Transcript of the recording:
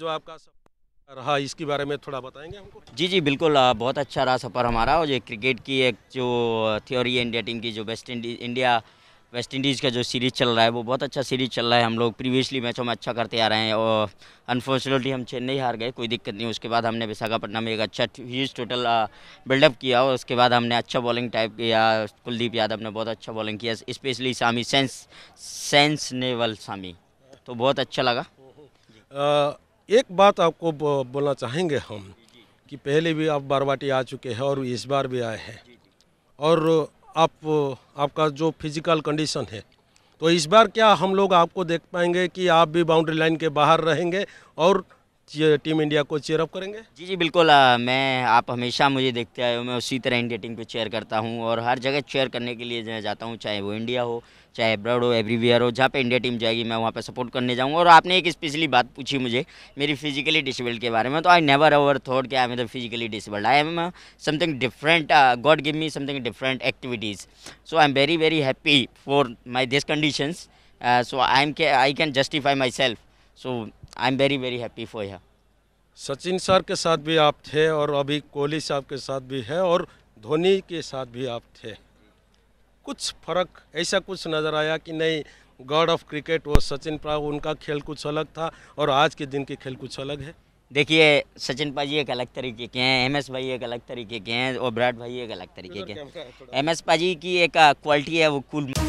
जो आपका रहा इसके बारे में थोड़ा बताएंगे हमको जी जी बिल्कुल बहुत अच्छा रहा सफ़र हमारा और ये क्रिकेट की एक जो थ्योरी है इंडिया टीम की जो West Indies India West Indies का जो सीरीज़ चल रहा है वो बहुत अच्छा सीरीज़ चल रहा है हम लोग प्रीवियसली मैचों में अच्छा करते आ रहे हैं और अनफॉर्चुनेटली हम चेन्नई हार गए कोई दिक्कत नहीं उसके बाद हमने विशाखापट्टनम में एक अच्छा ह्यूज टोटल बिल्डअप किया और उसके बाद हमने अच्छा बॉलिंग टाइप किया कुलदीप यादव ने बहुत अच्छा बॉलिंग किया स्पेशली सामी सेंस सेंस नेवल सामी तो बहुत अच्छा लगा एक बात आपको बोलना चाहेंगे हम कि पहले भी आप बारवाटी आ चुके हैं और इस बार भी आए हैं और आप आपका जो फिजिकल कंडीशन है तो इस बार क्या हम लोग आपको देख पाएंगे कि आप भी बाउंड्री लाइन के बाहर रहेंगे और टीम इंडिया को चेयर अप करेंगे जी जी बिल्कुल आ, मैं आप हमेशा मुझे देखते आए हो मैं उसी तरह इंडिया टीम को चेयर करता हूँ और हर जगह चेयर करने के लिए जाता हूँ चाहे वो इंडिया हो चाहे अब्रॉड हो एवरीवेयर हो जहाँ पे इंडिया टीम जाएगी मैं वहाँ पे सपोर्ट करने जाऊँगा और आपने एक स्पेशली बात पूछी मुझे मेरी फिजिकली डिसेबल्ड के बारे में तो आई नेवर ओवर थॉट कि I am physically disabled I am something different god give me something different activities so I am very very happy for my this conditions so I am I can justify माई सेल्फ so I am very very happy for यह Sachin sir के साथ भी आप थे और अभी कोहली साहब के साथ भी है और धोनी के साथ भी आप थे कुछ फर्क ऐसा कुछ नज़र आया कि नहीं गॉड ऑफ क्रिकेट वो सचिन पा उनका खेल कुछ अलग था और आज के दिन के खेल कुछ अलग है देखिए सचिन पाजी एक अलग तरीके के हैं एम एस भाई एक अलग तरीके के हैं और विराट भाई एक अलग तरीके के हैं एम एस पाजी की एक क्वालिटी है वो कूल